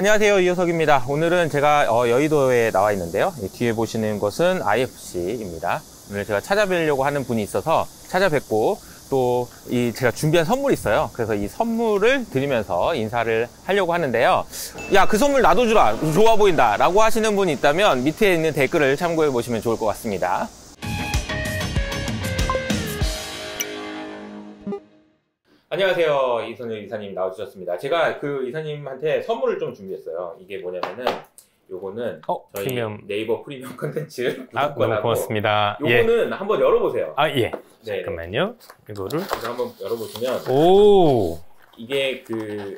안녕하세요 이효석입니다 오늘은 제가 어, 여의도에 나와 있는데요 뒤에 보시는 곳은 IFC입니다 오늘 제가 찾아뵈려고 하는 분이 있어서 찾아뵙고 또이 제가 준비한 선물이 있어요 그래서 이 선물을 드리면서 인사를 하려고 하는데요 야 그 선물 나도 주라 좋아 보인다 라고 하시는 분이 있다면 밑에 있는 댓글을 참고해 보시면 좋을 것 같습니다 안녕하세요. 이선일 이사님 나와주셨습니다. 제가 그 이사님한테 선물을 좀 준비했어요. 이게 뭐냐면은 요거는 어, 저희 프리미엄. 네이버 프리미엄 컨텐츠 아, 너무 고맙습니다. 예. 요거는 예. 한번 열어보세요. 아 예. 네. 네. 잠깐만요. 이거를 그래 한번 열어보시면 오 이게 그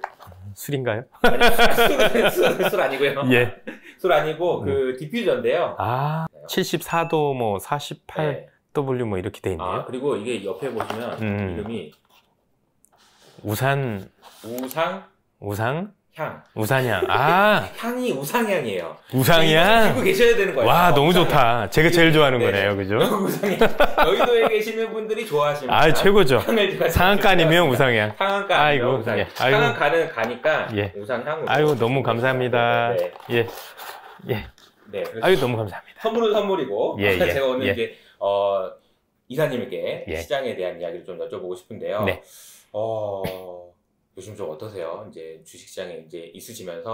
술인가요? 아니, 술, 술, 아니고요. 예. 술 아니고 음. 그 디퓨저인데요. 아 74도 뭐 48W 네. 뭐 이렇게 돼 있네요. 아, 그리고 이게 옆에 보시면 음. 이름이 우산 우상 우상 향 우산향 아 향이 우상향이에요. 우상향 들고 네, 계셔야 되는 거예요. 와 우상향. 좋다. 제가 제일 네. 좋아하는 네. 거네요, 그죠? 우상향 여의도에 계시는 분들이 좋아하십니아 최고죠. 상한가이면 우상향. 상한가 아이고 우상향. 예, 아이고. 상한가는 가니까 예. 우상향으로. 아이고 너무 감사합니다. 네. 예 예. 네. 아유 너무 감사합니다. 선물은 선물이고 예, 예, 제가 오늘 예. 이제 어, 이사님에게 예. 시장에 대한 이야기를 좀 여쭤보고 싶은데요. 네. 어, 요즘 좀 어떠세요? 이제 주식시장에 이제 있으시면서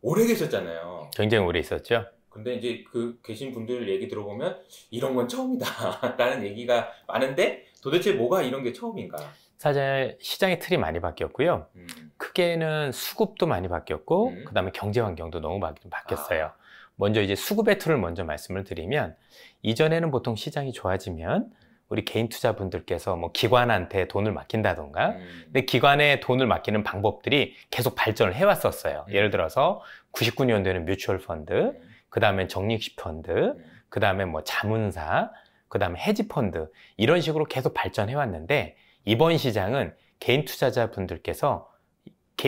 오래 계셨잖아요. 굉장히 오래 있었죠. 근데 이제 그 계신 분들 얘기 들어보면 이런 건 처음이다. 라는 얘기가 많은데 도대체 뭐가 이런 게 처음인가? 사실 시장의 틀이 많이 바뀌었고요. 음. 크게는 수급도 많이 바뀌었고, 음. 그 다음에 경제 환경도 너무 바, 뀌었어요 아. 먼저 이제 수급의 틀을 먼저 말씀을 드리면, 이전에는 보통 시장이 좋아지면 우리 개인 투자분들께서 뭐 기관한테 돈을 맡긴다던가 음. 근데 기관에 돈을 맡기는 방법들이 계속 발전을 해왔었어요. 음. 예를 들어서 99년도에는 뮤추얼 펀드, 음. 그다음에 적립식 펀드, 음. 그다음에 뭐 자문사, 그다음에 헤지 펀드 이런 식으로 계속 발전해 왔는데 이번 시장은 개인 투자자분들께서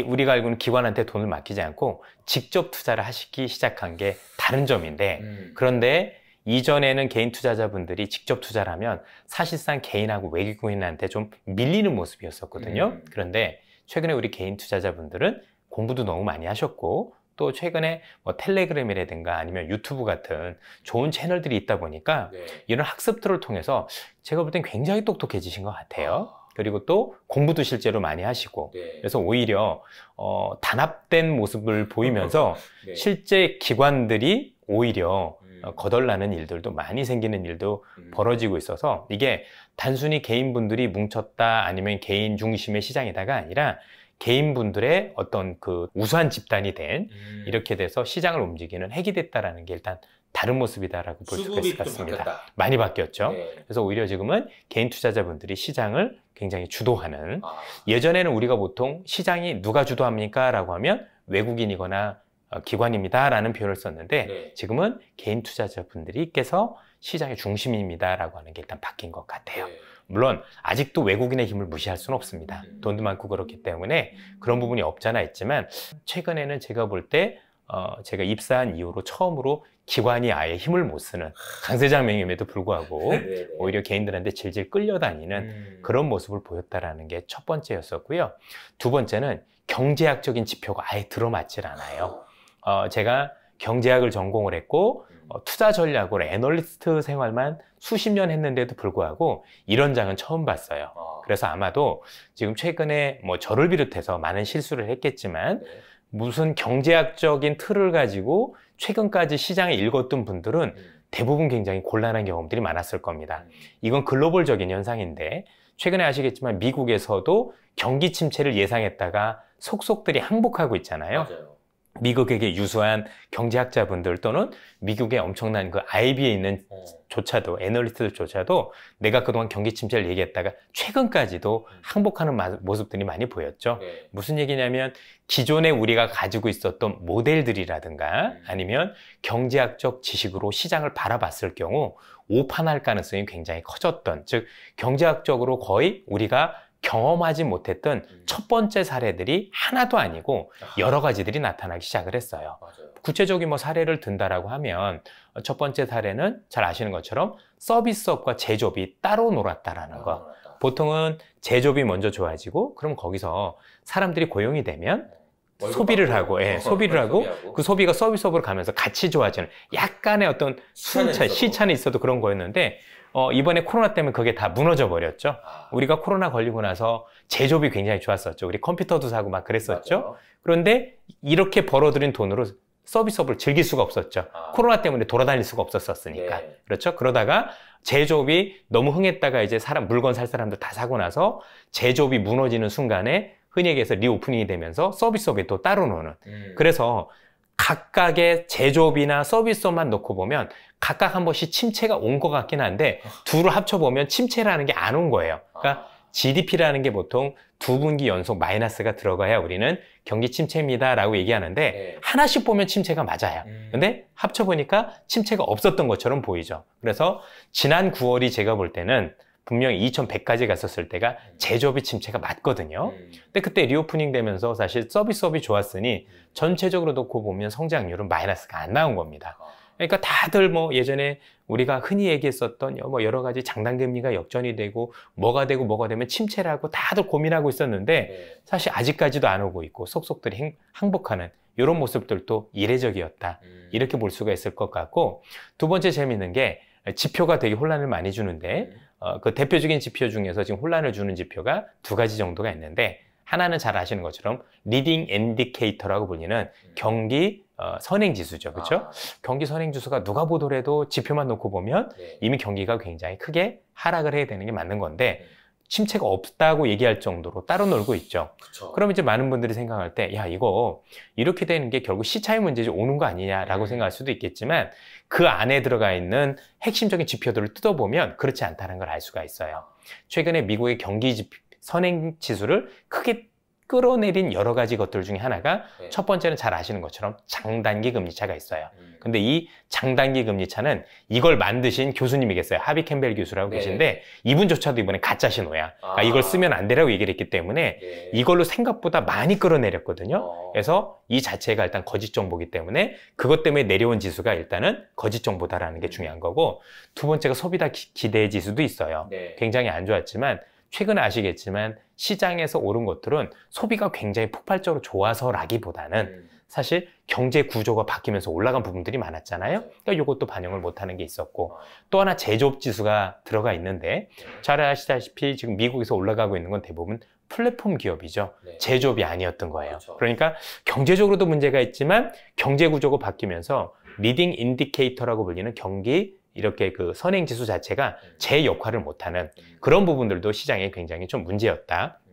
우리가 알고는 있 기관한테 돈을 맡기지 않고 직접 투자를 하시기 시작한 게 다른 점인데 음. 그런데 이전에는 개인 투자자분들이 직접 투자를 하면 사실상 개인하고 외국인한테 좀 밀리는 모습이었었거든요. 음. 그런데 최근에 우리 개인 투자자분들은 공부도 너무 많이 하셨고 또 최근에 뭐 텔레그램이라든가 아니면 유튜브 같은 좋은 채널들이 있다 보니까 네. 이런 학습들을 통해서 제가 볼 땐 굉장히 똑똑해지신 것 같아요. 아. 그리고 또 공부도 실제로 많이 하시고 네. 그래서 오히려 어, 단합된 모습을 보이면서 네. 실제 기관들이 오히려 어, 거덜나는 일들도 많이 생기는 일도 음. 벌어지고 있어서 이게 단순히 개인분들이 뭉쳤다 아니면 개인 중심의 시장이다가 아니라 개인분들의 어떤 그 우수한 집단이 된 음. 이렇게 돼서 시장을 움직이는 핵이 됐다라는 게 일단 다른 모습이다라고 볼 수가 있을 것 같습니다. 바뀌었다. 많이 바뀌었죠. 네. 그래서 오히려 지금은 개인 투자자분들이 시장을 굉장히 주도하는 아. 예전에는 우리가 보통 시장이 누가 주도합니까? 라고 하면 외국인이거나 어, 기관입니다라는 표현을 썼는데 네. 지금은 개인 투자자분들이께서 시장의 중심입니다라고 하는 게 일단 바뀐 것 같아요. 네. 물론 아직도 외국인의 힘을 무시할 수는 없습니다. 네. 돈도 많고 그렇기 때문에 그런 부분이 없잖아 있지만 최근에는 제가 볼 때 어, 제가 입사한 이후로 처음으로 기관이 아예 힘을 못 쓰는 강세장 명임에도 불구하고 네, 네, 네. 오히려 개인들한테 질질 끌려다니는 음. 그런 모습을 보였다라는 게 첫 번째였었고요. 두 번째는 경제학적인 지표가 아예 들어맞질 않아요. 어, 제가 경제학을 전공을 했고 어, 투자 전략으로 애널리스트 생활만 수십 년 했는데도 불구하고 이런 장은 처음 봤어요. 아. 그래서 아마도 지금 최근에 뭐 저를 비롯해서 많은 실수를 했겠지만 네. 무슨 경제학적인 틀을 가지고 최근까지 시장에 읽었던 분들은 음. 대부분 굉장히 곤란한 경험들이 많았을 겁니다. 음. 이건 글로벌적인 현상인데 최근에 아시겠지만 미국에서도 경기 침체를 예상했다가 속속들이 항복하고 있잖아요. 맞아요. 미국에게 유수한 경제학자분들 또는 미국의 엄청난 그아이비에 있는 어. 조차도 애널리스트들조차도 내가 그동안 경기 침체를 얘기했다가 최근까지도 음. 항복하는 모습들이 많이 보였죠. 네. 무슨 얘기냐면 기존에 우리가 가지고 있었던 모델들이라든가 음. 아니면 경제학적 지식으로 시장을 바라봤을 경우 오판할 가능성이 굉장히 커졌던 즉 경제학적으로 거의 우리가 경험하지 못했던 음. 첫 번째 사례들이 하나도 아니고 아. 여러 가지들이 나타나기 시작을 했어요. 맞아요. 구체적인 뭐 사례를 든다라고 하면 첫 번째 사례는 잘 아시는 것처럼 서비스업과 제조업이 따로 놀았다라는 거. 놀았다. 보통은 제조업이 먼저 좋아지고 그럼 거기서 사람들이 고용이 되면 네. 소비를 하고, 예, 소비를 하고, 소비하고. 그 소비가 서비스업으로 가면서 같이 좋아지는 약간의 어떤 순차, 시차는 있어도 그런 거였는데 어, 이번에 코로나 때문에 그게 다 무너져 버렸죠. 아. 우리가 코로나 걸리고 나서 제조업이 굉장히 좋았었죠. 우리 컴퓨터도 사고 막 그랬었죠. 맞아요. 그런데 이렇게 벌어들인 돈으로 서비스업을 즐길 수가 없었죠. 아. 코로나 때문에 돌아다닐 수가 없었었으니까. 네. 그렇죠? 그러다가 제조업이 너무 흥했다가 이제 사람 물건 살사람들다 사고 나서 제조업이 무너지는 순간에 흔히 얘기해서 리오프닝이 되면서 서비스업이 또 따로 노는. 음. 그래서 각각의 제조업이나 서비스업만 놓고 보면 각각 한 번씩 침체가 온 것 같긴 한데 아. 둘을 합쳐보면 침체라는 게 안 온 거예요. 그러니까 GDP라는 아. 게 보통 두 분기 연속 마이너스가 들어가야 우리는 경기 침체입니다라고 얘기하는데 네. 하나씩 보면 침체가 맞아요. 음. 근데 합쳐보니까 침체가 없었던 것처럼 보이죠. 그래서 지난 9월이 제가 볼 때는 분명히 2100까지 갔었을 때가 음. 제조업이 침체가 맞거든요. 음. 근데 그때 리오프닝 되면서 사실 서비스업이 좋았으니 음. 전체적으로 놓고 보면 성장률은 마이너스가 안 나온 겁니다. 아. 그러니까 다들 뭐 예전에 우리가 흔히 얘기했었던 뭐 여러 가지 장단금리가 역전이 되고 뭐가 되고 뭐가 되면 침체라고 다들 고민하고 있었는데 네. 사실 아직까지도 안 오고 있고 속속들이 항복하는 이런 모습들도 이례적이었다. 음. 이렇게 볼 수가 있을 것 같고 두 번째 재미있는 게 지표가 되게 혼란을 많이 주는데 음. 어, 그 대표적인 지표 중에서 지금 혼란을 주는 지표가 두 가지 정도가 있는데 하나는 잘 아시는 것처럼 리딩 엔디케이터라고 불리는 음. 경기 어, 선행 지수죠. 그렇죠? 아. 경기 선행 지수가 누가 보더라도 지표만 놓고 보면 네. 이미 경기가 굉장히 크게 하락을 해야 되는 게 맞는 건데 네. 침체가 없다고 얘기할 정도로 따로 놀고 있죠. 그쵸. 그럼 이제 많은 분들이 생각할 때, 야, 이거 이렇게 되는 게 결국 시차의 문제지 오는 거 아니냐라고 네. 생각할 수도 있겠지만 그 안에 들어가 있는 핵심적인 지표들을 뜯어보면 그렇지 않다는 걸 알 수가 있어요. 최근에 미국의 경기 지표, 선행 지수를 크게 끌어내린 여러 가지 것들 중에 하나가 네. 첫 번째는 잘 아시는 것처럼 장단기 금리차가 있어요. 음. 근데 이 장단기 금리차는 이걸 만드신 교수님이겠어요. 하비 캠벨 교수라고 네. 계신데 이분조차도 이번에 가짜 신호야. 그러니까 아. 그러니까 이걸 쓰면 안 되라고 얘기를 했기 때문에 네. 이걸로 생각보다 많이 끌어내렸거든요. 어. 그래서 이 자체가 일단 거짓 정보기 때문에 그것 때문에 내려온 지수가 일단은 거짓 정보다라는 게 음. 중요한 거고 두 번째가 소비자 기대 지수도 있어요. 네. 굉장히 안 좋았지만 최근 아시겠지만 시장에서 오른 것들은 소비가 굉장히 폭발적으로 좋아서라기보다는 음. 사실 경제 구조가 바뀌면서 올라간 부분들이 많았잖아요. 그렇죠. 그러니까 이것도 반영을 못하는 게 있었고 어. 또 하나 제조업 지수가 들어가 있는데 잘 아시다시피 지금 미국에서 올라가고 있는 건 대부분 플랫폼 기업이죠. 네. 제조업이 아니었던 거예요. 그렇죠. 그러니까 경제적으로도 문제가 있지만 경제 구조가 바뀌면서 리딩 인디케이터라고 불리는 경기 이렇게 그 선행 지수 자체가 음. 제 역할을 못하는 음. 그런 부분들도 시장에 굉장히 좀 문제였다. 음.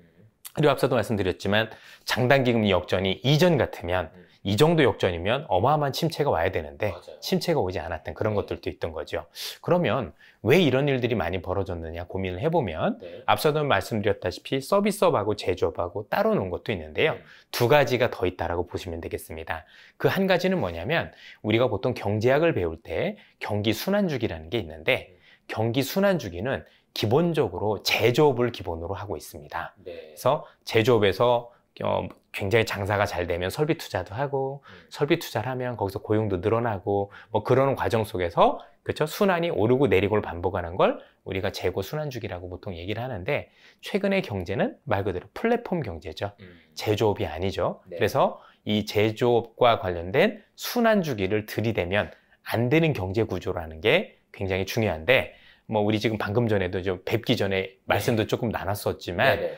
그리고 앞서도 말씀드렸지만 장단기금리 역전이 이전 같으면 이 정도 역전이면 어마어마한 침체가 와야 되는데 침체가 오지 않았던 그런 네. 것들도 있던 거죠. 그러면 왜 이런 일들이 많이 벌어졌느냐 고민을 해보면 네. 앞서도 말씀드렸다시피 서비스업하고 제조업하고 따로 놓은 것도 있는데요. 네. 두 가지가 더 있다라고 보시면 되겠습니다. 그 한 가지는 뭐냐면 우리가 보통 경제학을 배울 때 경기 순환주기라는 게 있는데 네. 경기 순환주기는 기본적으로 제조업을 기본으로 하고 있습니다. 네. 그래서 제조업에서 어, 굉장히 장사가 잘 되면 설비 투자도 하고 음. 설비 투자를 하면 거기서 고용도 늘어나고 뭐 그러는 과정 속에서 그렇죠 순환이 오르고 내리고를 반복하는 걸 우리가 재고 순환주기라고 보통 얘기를 하는데 최근의 경제는 말 그대로 플랫폼 경제죠 음. 제조업이 아니죠 네. 그래서 이 제조업과 관련된 순환주기를 들이대면 안 되는 경제 구조라는 게 굉장히 중요한데 뭐 우리 지금 방금 전에도 좀 뵙기 전에 네. 말씀도 조금 나눴었지만 네네. 네.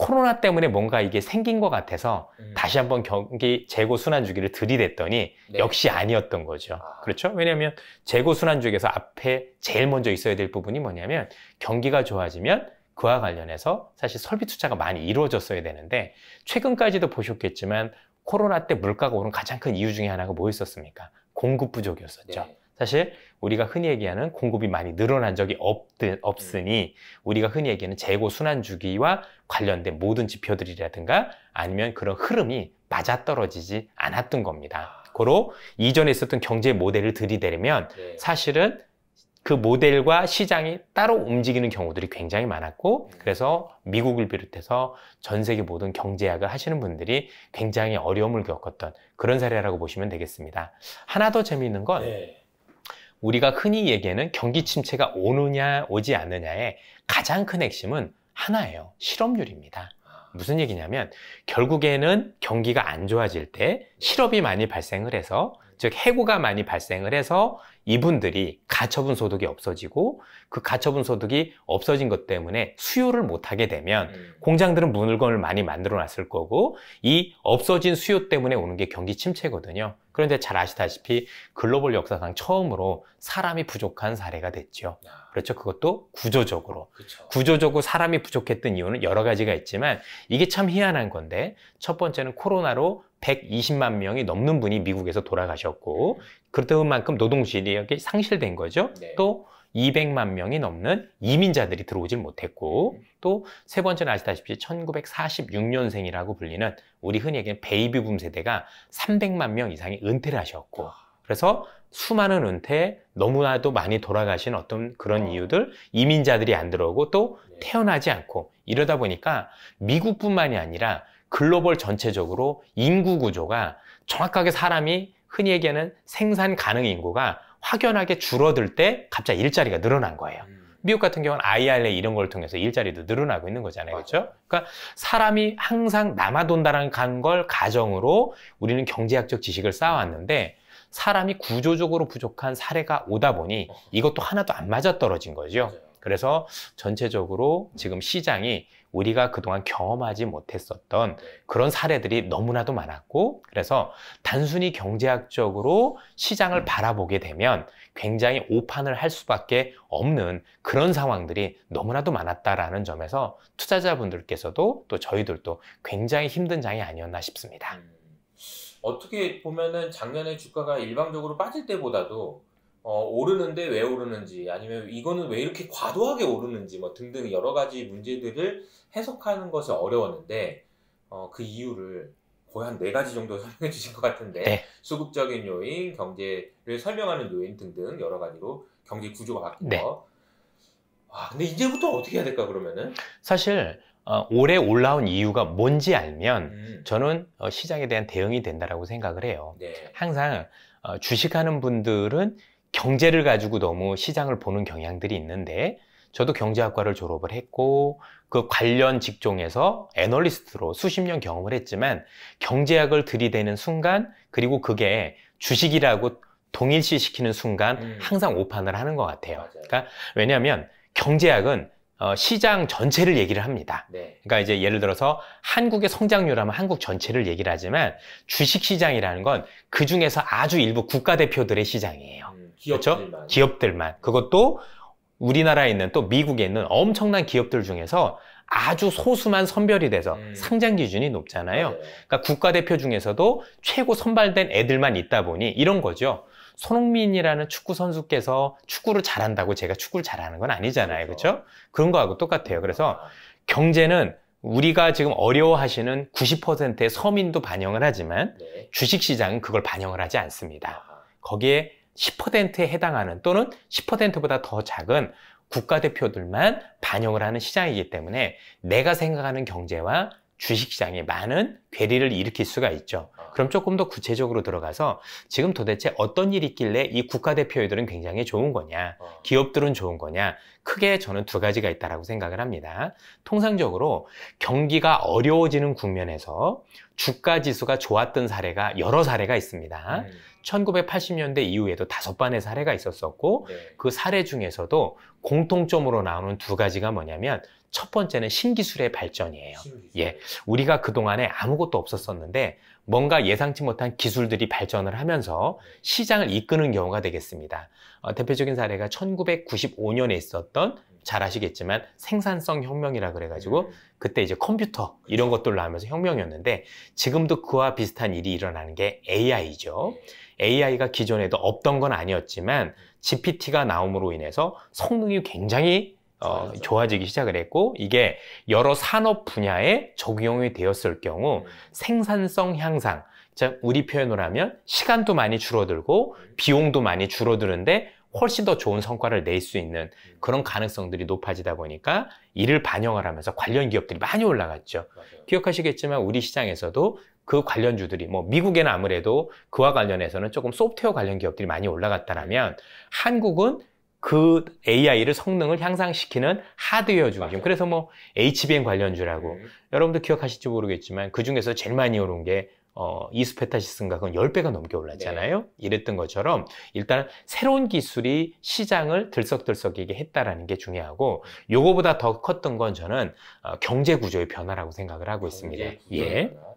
코로나 때문에 뭔가 이게 생긴 것 같아서 음. 다시 한번 경기 재고 순환주기를 들이댔더니 네. 역시 아니었던 거죠. 아. 그렇죠? 왜냐하면 재고 순환주기에서 앞에 제일 먼저 있어야 될 부분이 뭐냐면 경기가 좋아지면 그와 관련해서 사실 설비 투자가 많이 이루어졌어야 되는데 최근까지도 보셨겠지만 코로나 때 물가가 오른 가장 큰 이유 중에 하나가 뭐였었습니까? 공급 부족이었었죠. 네. 사실 우리가 흔히 얘기하는 공급이 많이 늘어난 적이 없드, 없으니 음. 우리가 흔히 얘기하는 재고 순환 주기와 관련된 모든 지표들이라든가 아니면 그런 흐름이 맞아떨어지지 않았던 겁니다. 아. 고로 이전에 있었던 경제 모델을 들이대려면 네. 사실은 그 모델과 시장이 따로 움직이는 경우들이 굉장히 많았고 음. 그래서 미국을 비롯해서 전 세계 모든 경제학을 하시는 분들이 굉장히 어려움을 겪었던 그런 사례라고 보시면 되겠습니다. 하나 더 재미있는 건 네. 우리가 흔히 얘기하는 경기 침체가 오느냐 오지 않느냐의 가장 큰 핵심은 하나예요. 실업률입니다. 무슨 얘기냐면 결국에는 경기가 안 좋아질 때 실업이 많이 발생을 해서 즉 해고가 많이 발생을 해서 이분들이 가처분 소득이 없어지고 그 가처분 소득이 없어진 것 때문에 수요를 못하게 되면 음. 공장들은 물건을 많이 만들어 놨을 거고 이 없어진 수요 때문에 오는 게 경기 침체거든요. 그런데 잘 아시다시피 글로벌 역사상 처음으로 사람이 부족한 사례가 됐죠. 그렇죠. 그것도 구조적으로. 그쵸. 구조적으로 사람이 부족했던 이유는 여러 가지가 있지만 이게 참 희한한 건데 첫 번째는 코로나로 120만 명이 넘는 분이 미국에서 돌아가셨고 그렇던 만큼 노동 실력이 상실된 거죠. 네. 또 200만 명이 넘는 이민자들이 들어오질 못했고 또 세 번째는 아시다시피 1946년생이라고 불리는 우리 흔히 얘기하는 베이비붐 세대가 300만 명 이상이 은퇴를 하셨고 아. 그래서 수많은 은퇴, 너무나도 많이 돌아가신 어떤 그런 아. 이유들, 이민자들이 안 들어오고 또 네. 태어나지 않고 이러다 보니까 미국뿐만이 아니라 글로벌 전체적으로 인구 구조가 정확하게 사람이 흔히 얘기하는 생산 가능 인구가 확연하게 줄어들 때 갑자기 일자리가 늘어난 거예요. 음. 미국 같은 경우는 IRA 이런 걸 통해서 일자리도 늘어나고 있는 거잖아요. 그렇죠? 그러니까 사람이 항상 남아돈다라는 걸 가정으로 우리는 경제학적 지식을 쌓아왔는데 사람이 구조적으로 부족한 사례가 오다 보니 어. 이것도 하나도 안 맞아떨어진 거죠. 그래서 전체적으로 지금 시장이 우리가 그동안 경험하지 못했었던 그런 사례들이 너무나도 많았고 그래서 단순히 경제학적으로 시장을 바라보게 되면 굉장히 오판을 할 수밖에 없는 그런 상황들이 너무나도 많았다라는 점에서 투자자분들께서도 또 저희들도 굉장히 힘든 장이 아니었나 싶습니다. 음. 어떻게 보면은 작년에 주가가 일방적으로 빠질 때보다도 어, 오르는데 왜 오르는지 아니면 이거는 왜 이렇게 과도하게 오르는지 뭐 등등 여러 가지 문제들을 해석하는 것이 어려웠는데 어, 그 이유를 거의 한 네 가지 정도 설명해 주신 것 같은데 네. 수급적인 요인, 경제를 설명하는 요인 등등 여러 가지로 경제 구조가 바뀐고 네. 아, 근데 이제부터 어떻게 해야 될까 그러면은 사실 어, 올해 올라온 이유가 뭔지 알면 음. 저는 어, 시장에 대한 대응이 된다라고 생각을 해요. 네. 항상 어, 주식하는 분들은 경제를 가지고 너무 시장을 보는 경향들이 있는데 저도 경제학과를 졸업을 했고 그 관련 직종에서 애널리스트로 수십 년 경험을 했지만 경제학을 들이대는 순간 그리고 그게 주식이라고 동일시시키는 순간 음. 항상 오판을 하는 것 같아요. 맞아요. 그러니까 왜냐하면 경제학은 어, 시장 전체를 얘기를 합니다. 네. 그러니까 이제 예를 들어서 한국의 성장률 하면 한국 전체를 얘기를 하지만 주식 시장이라는 건그 중에서 아주 일부 국가 대표들의 시장이에요. 기업들만. 그렇죠? 기업들만. 그것도 우리나라에 있는 또 미국에 있는 엄청난 기업들 중에서 아주 소수만 선별이 돼서 음. 상장 기준이 높잖아요. 맞 그러니까 국가대표 중에서도 최고 선발된 애들만 있다 보니 이런 거죠. 손흥민이라는 축구 선수께서 축구를 잘한다고 제가 축구를 잘하는 건 아니잖아요. 그렇죠? 그렇죠? 그런 거하고 똑같아요. 그래서 아. 경제는 우리가 지금 어려워하시는 90%의 서민도 반영을 하지만 네. 주식시장은 그걸 반영을 하지 않습니다. 거기에 10%에 해당하는 또는 10%보다 더 작은 국가대표들만 반영을 하는 시장이기 때문에 내가 생각하는 경제와 주식시장에 많은 괴리를 일으킬 수가 있죠. 그럼 조금 더 구체적으로 들어가서 지금 도대체 어떤 일이 있길래 이 국가대표들은 굉장히 좋은 거냐, 어. 기업들은 좋은 거냐, 크게 저는 두 가지가 있다라고 생각을 합니다. 통상적으로 경기가 어려워지는 국면에서 주가 지수가 좋았던 사례가 여러 사례가 있습니다. 음. 1980년대 이후에도 다섯 번의 사례가 있었었고 네. 그 사례 중에서도 공통점으로 나오는 두 가지가 뭐냐면 첫 번째는 신기술의 발전이에요. 신기술. 예. 우리가 그동안에 아무것도 없었었는데 뭔가 예상치 못한 기술들이 발전을 하면서 시장을 이끄는 경우가 되겠습니다. 어, 대표적인 사례가 1995년에 있었던 잘 아시겠지만 생산성 혁명이라 그래가지고 네. 그때 이제 컴퓨터 이런 그렇죠. 것들 나오면서 혁명이었는데 지금도 그와 비슷한 일이 일어나는 게 AI죠. AI가 기존에도 없던 건 아니었지만 GPT가 나옴으로 인해서 성능이 굉장히 어, 좋아지기 시작을 했고 이게 여러 산업 분야에 적용이 되었을 경우 음. 생산성 향상 즉 우리 표현으로 하면 시간도 많이 줄어들고 음. 비용도 많이 줄어드는데 훨씬 더 좋은 성과를 낼 수 있는 그런 가능성들이 높아지다 보니까 이를 반영을 하면서 관련 기업들이 많이 올라갔죠. 맞아요. 기억하시겠지만 우리 시장에서도 그 관련주들이 뭐 미국에는 아무래도 그와 관련해서는 조금 소프트웨어 관련 기업들이 많이 올라갔다라면 음. 한국은 그 AI를 성능을 향상시키는 하드웨어 중심. 맞아 그래서 뭐 HBM 관련주라고. 음. 네. 여러분도 기억하실지 모르겠지만 그 중에서 제일 많이 오른 게 어, 이스페타시슨가 그건 10배가 넘게 올랐잖아요. 네. 이랬던 것처럼 일단 새로운 기술이 시장을 들썩들썩이게 했다라는 게 중요하고 요거보다 더 컸던 건 저는 어, 경제 구조의 변화라고 생각을 하고 있습니다. 예. 변화.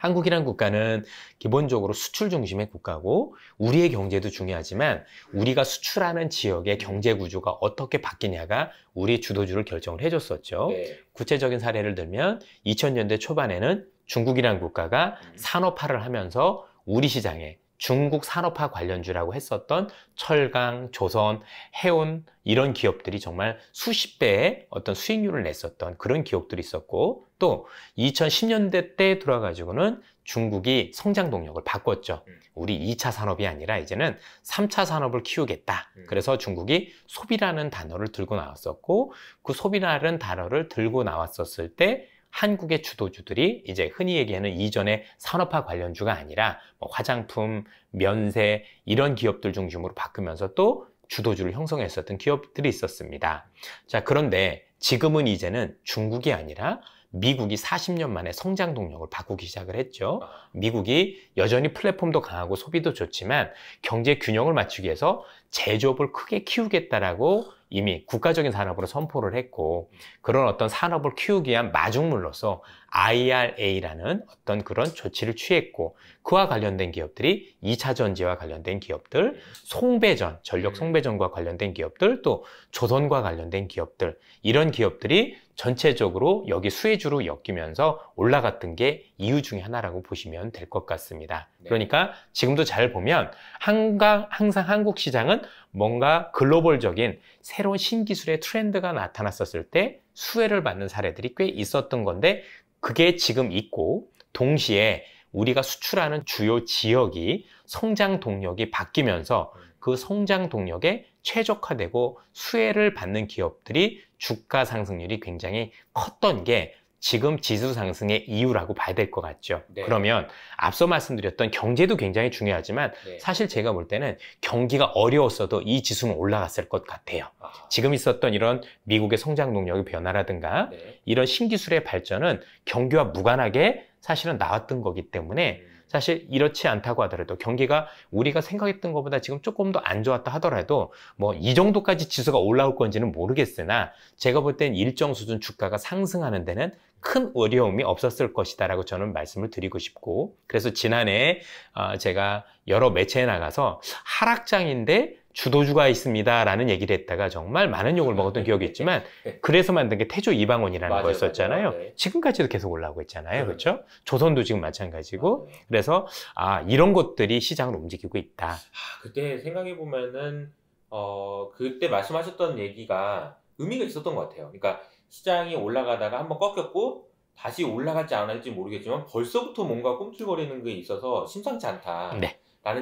한국이란 국가는 기본적으로 수출 중심의 국가고 우리의 경제도 중요하지만 우리가 수출하는 지역의 경제 구조가 어떻게 바뀌냐가 우리 주도주를 결정을 해줬었죠. 네. 구체적인 사례를 들면 2000년대 초반에는 중국이란 국가가 음. 산업화를 하면서 우리 시장에 중국 산업화 관련주라고 했었던 철강, 조선, 해운 이런 기업들이 정말 수십 배의 어떤 수익률을 냈었던 그런 기업들이 있었고 또 2010년대 때 돌아가지고는 중국이 성장 동력을 바꿨죠. 음. 우리 2차 산업이 아니라 이제는 3차 산업을 키우겠다. 음. 그래서 중국이 소비라는 단어를 들고 나왔었고 그 소비라는 단어를 들고 나왔었을 때 한국의 주도주들이 이제 흔히 얘기하는 이전의 산업화 관련주가 아니라 뭐 화장품, 면세 이런 기업들 중심으로 바꾸면서 또 주도주를 형성했었던 기업들이 있었습니다. 자, 그런데 지금은 이제는 중국이 아니라 미국이 40년 만에 성장 동력을 바꾸기 시작을 했죠. 아. 미국이 여전히 플랫폼도 강하고 소비도 좋지만 경제 균형을 맞추기 위해서 제조업을 크게 키우겠다라고 이미 국가적인 산업으로 선포를 했고 그런 어떤 산업을 키우기 위한 마중물로서 IRA라는 어떤 그런 조치를 취했고 그와 관련된 기업들이 2차 전지와 관련된 기업들, 송배전, 전력 음. 송배전과 관련된 기업들, 또 조선과 관련된 기업들 이런 기업들이 전체적으로 여기 수혜주로 엮이면서 올라갔던 게 이유 중에 하나라고 보시면 될 것 같습니다. 네. 그러니까 지금도 잘 보면 한강, 항상 한국 시장은 뭔가 글로벌적인 새로운 신기술의 트렌드가 나타났었을 때 수혜를 받는 사례들이 꽤 있었던 건데 그게 지금 있고 동시에 우리가 수출하는 주요 지역이 성장 동력이 바뀌면서 그 성장 동력에 최적화되고 수혜를 받는 기업들이 주가 상승률이 굉장히 컸던 게 지금 지수 상승의 이유라고 봐야 될 것 같죠. 네. 그러면 앞서 말씀드렸던 경제도 굉장히 중요하지만 네. 사실 제가 볼 때는 경기가 어려웠어도 이 지수는 올라갔을 것 같아요. 아. 지금 있었던 이런 미국의 성장 동력의 변화라든가 네. 이런 신기술의 발전은 경기와 무관하게 사실은 나왔던 거기 때문에 음. 사실 이렇지 않다고 하더라도 경기가 우리가 생각했던 것보다 지금 조금 더 안 좋았다 하더라도 뭐 이 정도까지 지수가 올라올 건지는 모르겠으나 제가 볼 땐 일정 수준 주가가 상승하는 데는 큰 어려움이 없었을 것이다라고 저는 말씀을 드리고 싶고 그래서 지난해 어, 제가 여러 매체에 나가서 하락장인데 주도주가 있습니다라는 얘기를 했다가 정말 많은 욕을 먹었던 기억이 있지만 네. 그래서 만든 게 태조 이방원이라는 맞아요, 거였었잖아요. 맞아요, 네. 지금까지도 계속 올라오고 있잖아요. 네. 그렇죠? 조선도 지금 마찬가지고 아, 네. 그래서 아 이런 것들이 시장을 움직이고 있다. 아, 그때 생각해 보면은 어 그때 말씀하셨던 얘기가 의미가 있었던 것 같아요. 그러니까 시장이 올라가다가 한번 꺾였고 다시 올라갈지 안 할지 모르겠지만 벌써부터 뭔가 꿈틀거리는 게 있어서 심상치 않다라는 네.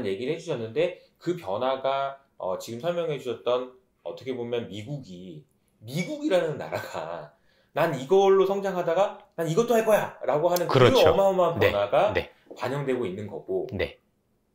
얘기를 해주셨는데 그 변화가 어, 지금 설명해 주셨던 어떻게 보면 미국이 미국이라는 나라가 난 이걸로 성장하다가 난 이것도 할 거야라고 하는 그 그렇죠. 그 어마어마한 네. 변화가 네. 네. 반영되고 있는 거고 네.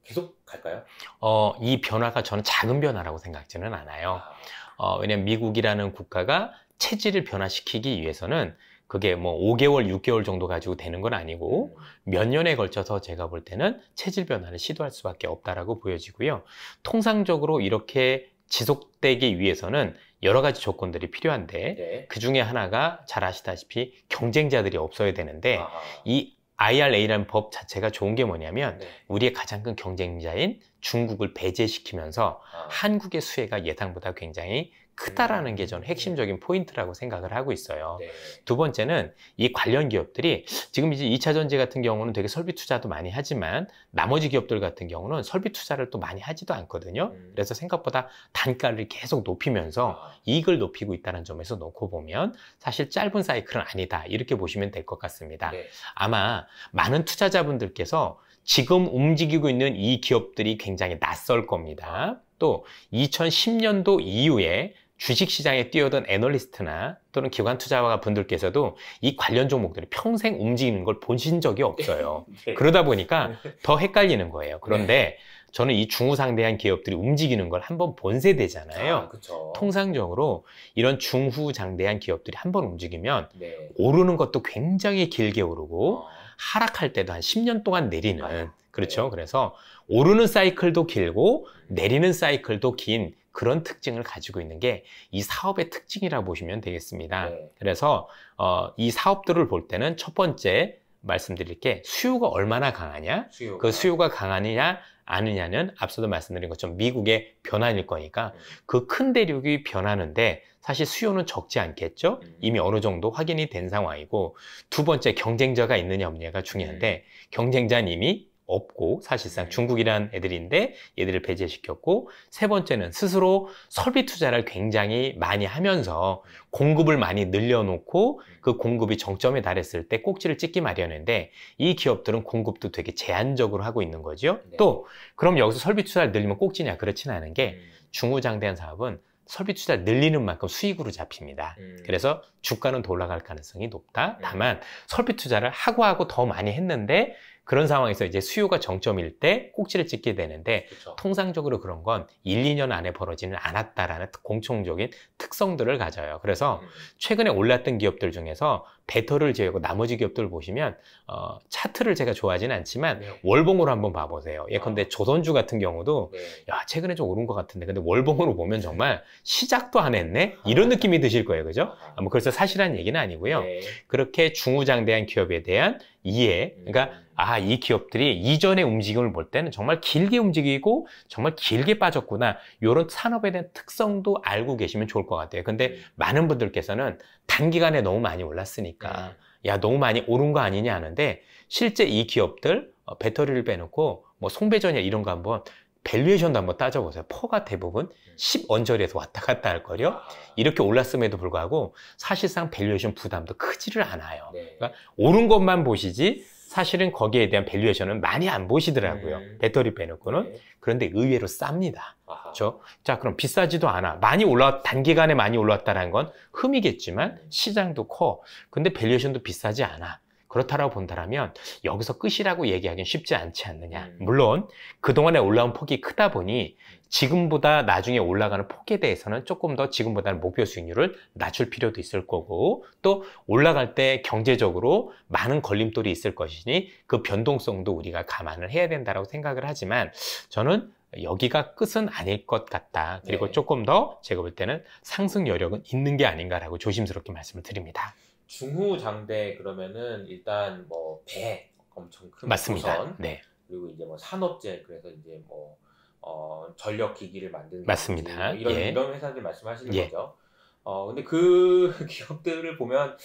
계속 갈까요? 어, 이 변화가 저는 작은 변화라고 생각지는 않아요. 아. 어, 왜냐면 하 미국이라는 국가가 체질을 변화시키기 위해서는 그게 뭐 5개월, 6개월 정도 가지고 되는 건 아니고 음. 몇 년에 걸쳐서 제가 볼 때는 체질 변화를 시도할 수밖에 없다라고 보여지고요. 통상적으로 이렇게 지속되기 위해서는 여러 가지 조건들이 필요한데 네. 그 중에 하나가 잘 아시다시피 경쟁자들이 없어야 되는데 아하. 이 IRA라는 법 자체가 좋은 게 뭐냐면 네. 우리의 가장 큰 경쟁자인 중국을 배제시키면서 아. 한국의 수혜가 예상보다 굉장히 크다라는 음. 게전 핵심적인 포인트라고 생각을 하고 있어요. 네. 두 번째는 이 관련 기업들이 지금 이제 2차 전지 같은 경우는 되게 설비 투자도 많이 하지만 나머지 기업들 같은 경우는 설비 투자를 또 많이 하지도 않거든요. 음. 그래서 생각보다 단가를 계속 높이면서 아. 이익을 높이고 있다는 점에서 놓고 보면 사실 짧은 사이클은 아니다. 이렇게 보시면 될 것 같습니다. 네. 아마 많은 투자자분들께서 지금 움직이고 있는 이 기업들이 굉장히 낯설 겁니다. 또 2010년도 이후에 주식시장에 뛰어든 애널리스트나 또는 기관 투자와 분들께서도 이 관련 종목들이 평생 움직이는 걸 보신 적이 없어요. 네. 그러다 보니까 네. 더 헷갈리는 거예요. 그런데 네. 저는 이 중후상대한 기업들이 움직이는 걸 한번본 세대잖아요. 아, 통상적으로 이런 중후장대한 기업들이 한번 움직이면 네. 오르는 것도 굉장히 길게 오르고 아. 하락할 때도 한 10년 동안 내리는 아, 네. 그렇죠. 네. 그래서 오르는 사이클도 길고 내리는 사이클도 긴 그런 특징을 가지고 있는 게 이 사업의 특징이라고 보시면 되겠습니다. 네. 그래서 어, 이 사업들을 볼 때는 첫 번째 말씀드릴 게 수요가 얼마나 강하냐, 수요가. 그 수요가 강하느냐 아느냐는 앞서도 말씀드린 것처럼 미국의 변환일 거니까 음. 그큰 대륙이 변하는데 사실 수요는 적지 않겠죠. 음. 이미 어느 정도 확인이 된 상황이고 두 번째 경쟁자가 있느냐 없느냐가 중요한데 음. 경쟁자는 이미 없고 사실상 네. 중국이란 애들인데 얘들을 배제시켰고 세 번째는 스스로 설비 투자를 굉장히 많이 하면서 공급을 많이 늘려놓고 그 공급이 정점에 달했을 때 꼭지를 찍기 마련인데 이 기업들은 공급도 되게 제한적으로 하고 있는 거죠. 네. 또 그럼 여기서 설비 투자를 늘리면 꼭지냐 그렇진 않은 게 음. 중우장대한 사업은 설비 투자 늘리는 만큼 수익으로 잡힙니다. 음. 그래서 주가는 돌아갈 가능성이 높다. 음. 다만 설비 투자를 하고 하고 더 많이 했는데 그런 상황에서 이제 수요가 정점일 때 꼭지를 찍게 되는데 그렇 통상적으로 그런 건 1, 2년 안에 벌어지는 않았다라는 공통적인 특성들을 가져요. 그래서 음, 음. 최근에 올랐던 기업들 중에서 배터를 제외하고 나머지 기업들 보시면 어, 차트를 제가 좋아하지는 않지만 네. 월봉으로 한번 봐보세요. 예컨대 아. 조선주 같은 경우도 네. 야 최근에 좀 오른 것 같은데 근데 월봉으로 보면 정말 시작도 안 했네 이런 아. 느낌이 드실 거예요, 그죠? 아, 뭐 그래서 사실한 얘기는 아니고요. 네. 그렇게 중우장대한 기업에 대한 이해, 음. 그러니까 아, 이 기업들이 이전의 움직임을 볼 때는 정말 길게 움직이고 정말 길게 빠졌구나. 이런 산업에 대한 특성도 알고 계시면 좋을 것 같아요. 근데 음. 많은 분들께서는 단기간에 너무 많이 올랐으니까 네. 야, 너무 많이 오른 거 아니냐 하는데 실제 이 기업들 어, 배터리를 빼놓고 뭐 송배전이나 이런 거 한번 밸류에이션도 한번 따져보세요. 퍼가 대부분 1 0언절리에서 왔다 갔다 할거요 아. 이렇게 올랐음에도 불구하고 사실상 밸류에이션 부담도 크지를 않아요. 네. 그러니까 오른 것만 보시지 사실은 거기에 대한 밸류에이션은 많이 안 보시더라고요. 음. 네. 배터리 빼놓고는. 네. 그런데 의외로 쌉니다. 그렇죠? 자, 그럼 비싸지도 않아. 많이 올라 단기간에 많이 올라왔다는건 흠이겠지만 시장도 커. 근데 밸류에이션도 비싸지 않아. 그렇다라고 본다면 여기서 끝이라고 얘기하기는 쉽지 않지 않느냐. 음. 물론 그동안에 올라온 폭이 크다 보니 지금보다 나중에 올라가는 폭에 대해서는 조금 더 지금보다는 목표 수익률을 낮출 필요도 있을 거고 또 올라갈 때 경제적으로 많은 걸림돌이 있을 것이니 그 변동성도 우리가 감안을 해야 된다라고 생각을 하지만 저는 여기가 끝은 아닐 것 같다. 그리고 네. 조금 더 제가 볼 때는 상승 여력은 있는 게 아닌가라고 조심스럽게 말씀을 드립니다. 중후장대 그러면은 일단 뭐 배 엄청 큰 맞습니다. 선 네. 그리고 이제 뭐 산업재 그래서 이제 뭐 어, 전력 기기를 만드는 맞습니다. 뭐 이런 예. 이런 회사들 말씀하시는 예. 거죠. 어 근데 그 기업들을 보면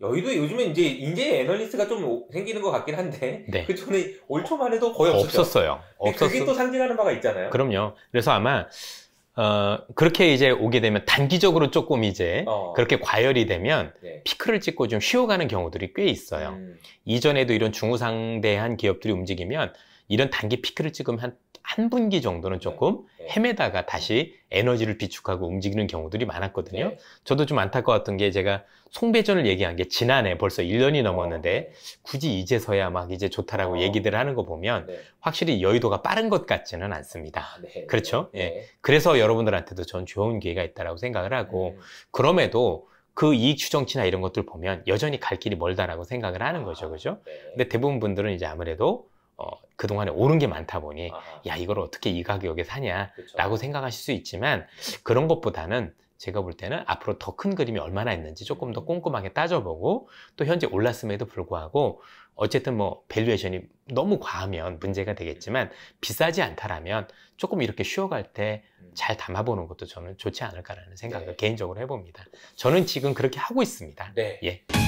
여의도 요즘에 이제 인재 애널리스트가 좀 생기는 것 같긴 한데 네. 그 전에 올 초만 해도 거의 없었죠. 없었어요. 없었어요. 그게 또 상징하는 바가 있잖아요. 그럼요. 그래서 아마 어, 그렇게 이제 오게 되면 단기적으로 조금 이제 어. 그렇게 과열이 되면 네. 피크를 찍고 좀 쉬어가는 경우들이 꽤 있어요. 음. 이전에도 이런 중우상대한 기업들이 움직이면 이런 단기 피크를 찍으면 한한 분기 정도는 조금 네. 네. 헤매다가 다시 에너지를 비축하고 움직이는 경우들이 많았거든요. 네. 저도 좀 안타까웠던 게 제가 송배전을 얘기한 게 지난해 벌써 1년이 넘었는데 어. 굳이 이제서야 막 이제 좋다라고 어. 얘기들 하는 거 보면 확실히 여의도가 빠른 것 같지는 않습니다. 아, 그렇죠? 예. 그래서 여러분들한테도 전 좋은 기회가 있다라고 생각을 하고 음. 그럼에도 그 이익 추정치나 이런 것들 보면 여전히 갈 길이 멀다라고 생각을 하는 거죠. 아, 그죠? 근데 대부분 분들은 이제 아무래도 어, 그동안에 오른 게 많다 보니 아하. 야 이걸 어떻게 이 가격에 사냐라고 생각하실 수 있지만 그런 것보다는 제가 볼 때는 앞으로 더 큰 그림이 얼마나 있는지 조금 더 꼼꼼하게 따져보고 또 현재 올랐음에도 불구하고 어쨌든 뭐 밸류에이션이 너무 과하면 문제가 되겠지만 비싸지 않다라면 조금 이렇게 쉬어갈 때잘 음. 담아보는 것도 저는 좋지 않을까라는 생각을 네. 개인적으로 해봅니다. 저는 지금 그렇게 하고 있습니다. 네. 예.